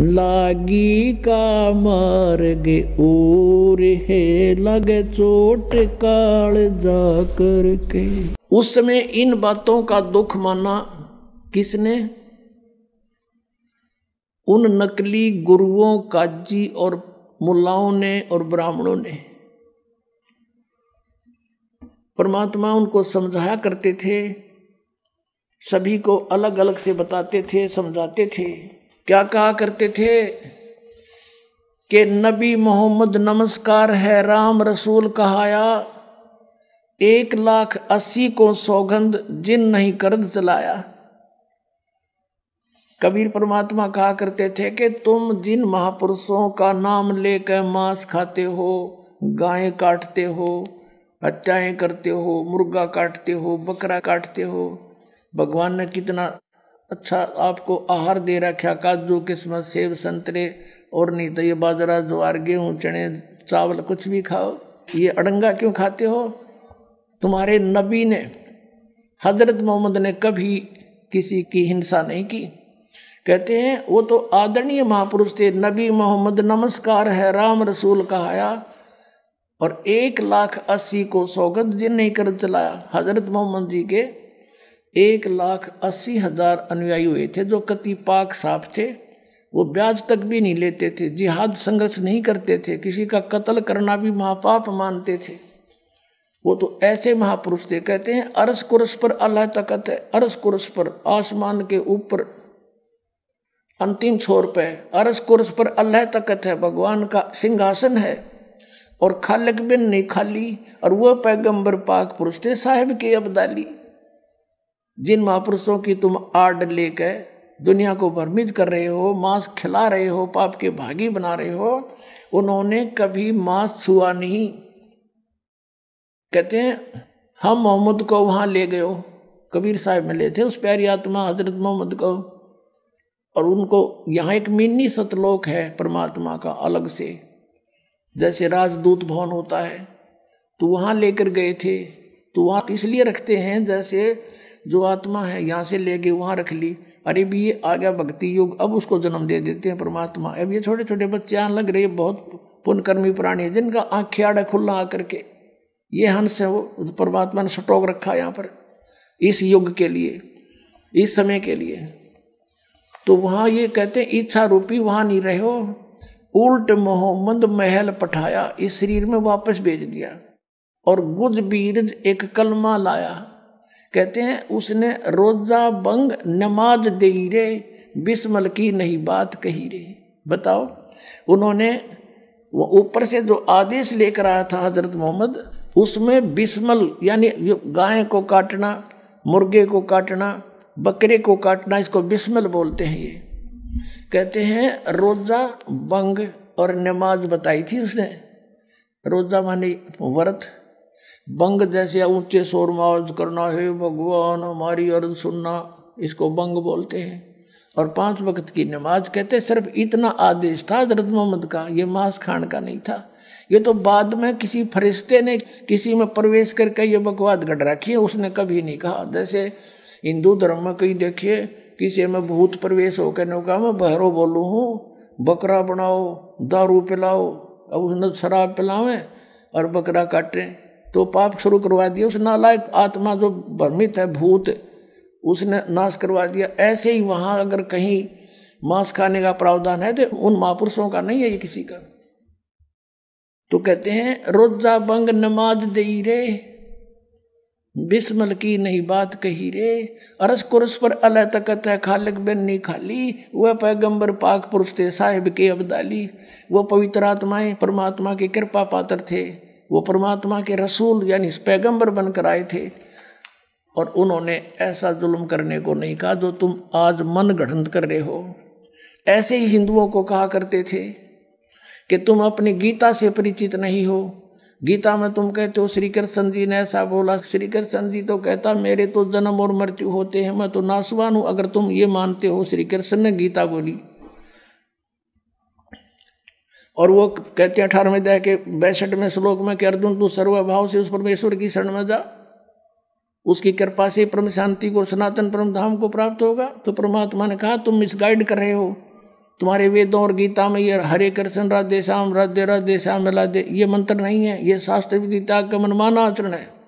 लागी का मार्ग और है लग चोट काल जा करके उस समय इन बातों का दुख माना किसने उन नकली गुरुओं काजी और मुलाओं ने और ब्राह्मणों ने परमात्मा उनको समझाया करते थे सभी को अलग अलग से बताते थे समझाते थे क्या कहा करते थे कि नबी मोहम्मद नमस्कार है राम रसूल कहाया एक लाख अस्सी को सौगंध जिन नहीं कर्द चलाया कबीर परमात्मा कहा करते थे कि तुम जिन महापुरुषों का नाम लेकर मांस खाते हो गायें काटते हो हत्याएं करते हो मुर्गा काटते हो बकरा काटते हो भगवान ने कितना अच्छा आपको आहार दे रखा काजू किस्मत सेब संतरे और नहीं तो ये बाजरा ज्वार गेहूँ चने चावल कुछ भी खाओ ये अड़ंगा क्यों खाते हो तुम्हारे नबी ने हजरत मोहम्मद ने कभी किसी की हिंसा नहीं की कहते हैं वो तो आदरणीय महापुरुष थे नबी मोहम्मद नमस्कार है राम रसूल कहाया और एक लाख अस्सी को सौगत जिन नहीं कर चलाया हजरत मोहम्मद जी के एक लाख अस्सी हजार अनुयायी हुए थे जो कति पाक साफ थे वो ब्याज तक भी नहीं लेते थे जिहाद संघर्ष नहीं करते थे किसी का कत्ल करना भी महापाप मानते थे वो तो ऐसे महापुरुष थे कहते हैं अरस कुरस पर अल्लाह तकत है अरस कुरस पर आसमान के ऊपर अंतिम छोर पे अरस कुरस पर अल्लाह तकत है भगवान का सिंहासन है और खालक बिन नहीं खाली और वह पैगंबर पाक पुरुष थे साहेब के अब्दाली जिन महापुरुषों की तुम आड़ लेकर दुनिया को भ्रमित कर रहे हो मांस खिला रहे हो पाप के भागी बना रहे हो उन्होंने कभी मांस छुआ नहीं कहते हैं हम मोहम्मद को वहाँ ले गए हो कबीर साहब मिले थे उस प्यारी आत्मा हजरत मोहम्मद को और उनको यहाँ एक मिनी सतलोक है परमात्मा का अलग से जैसे राजदूत भवन होता है तो वहाँ लेकर गए थे तो वहाँ इसलिए रखते हैं जैसे जो आत्मा है यहाँ से ले गए वहाँ रख ली अरे भी ये आ गया भक्ति योग अब उसको जन्म दे देते हैं परमात्मा अब ये छोटे छोटे बच्चे यहाँ लग रहे बहुत पुनकर्मी प्राणी है जिनका आँखें आड़ा खुला आकर के ये हंस है वो परमात्मा ने सटोक रखा यहाँ पर इस युग के लिए इस समय के लिए तो वहाँ ये कहते हैं इच्छा रूपी वहाँ नहीं रहे हो उल्ट मोहम्मद महल पठाया इस शरीर में वापस भेज दिया और गुज बीरज एक कलमा लाया कहते हैं उसने रोजा बंग नमाज दे रे बिस्मल की नहीं बात कही रे बताओ उन्होंने वो ऊपर से जो आदेश लेकर आया था हजरत मोहम्मद उसमें बिस्मल यानी गाय को काटना मुर्गे को काटना बकरे को काटना इसको बिस्मल बोलते हैं ये कहते हैं रोजा बंग और नमाज बताई थी उसने रोजा माने व्रत बंग जैसे ऊंचे शोर में करना है भगवान हमारी अर्ज सुनना इसको बंग बोलते हैं और पांच वक्त की नमाज कहते सिर्फ इतना आदेश था हजरत मोहम्मद का ये मांस खान का नहीं था ये तो बाद में किसी फरिश्ते ने किसी में प्रवेश करके ये बकवाद गढ़ रखी है उसने कभी नहीं कहा जैसे हिंदू धर्म में कहीं देखिए किसी में भूत प्रवेश होकर ने कहा मैं बहरो बोलू हूँ बकरा बनाओ दारू पिलाओ अब उसने शराब पिलावें और बकरा काटें तो पाप शुरू करवा दिया उस नालायक आत्मा जो भ्रमित है भूत उसने नाश करवा दिया ऐसे ही वहाँ अगर कहीं मांस खाने का प्रावधान है तो उन महापुरुषों का नहीं है ये किसी का तो कहते हैं रोजा बंग नमाज दई रे बिस्मल की नहीं बात कही रे अरस कुरस पर अल तकत है खालक बिन नी खाली वह पैगंबर पाक पुरुष थे साहिब के अब्दाली वह पवित्र आत्माएं परमात्मा की कृपा पात्र थे वो परमात्मा के रसूल यानी पैगंबर बनकर आए थे और उन्होंने ऐसा जुल्म करने को नहीं कहा जो तुम आज मन गढ़ कर रहे हो ऐसे ही हिंदुओं को कहा करते थे कि तुम अपनी गीता से परिचित नहीं हो गीता में तुम कहते हो श्री कृष्ण जी ने ऐसा बोला श्री कृष्ण जी तो कहता मेरे तो जन्म और मृत्यु होते हैं मैं तो नासवान हूँ अगर तुम ये मानते हो श्री कृष्ण ने गीता बोली और वो कहते हैं अठारहवें अध्याय के बैसठवें श्लोक में कि अर्जुन तू सर्वभाव से उस परमेश्वर की शरण में जा उसकी कृपा से परम शांति को सनातन परम धाम को प्राप्त होगा तो परमात्मा ने कहा तुम गाइड कर रहे हो तुम्हारे वेदों और गीता में ये हरे कृष्ण राधे श्याम राधे राधे श्याम राधे ये मंत्र नहीं है ये शास्त्र विदिता का मनमाना आचरण है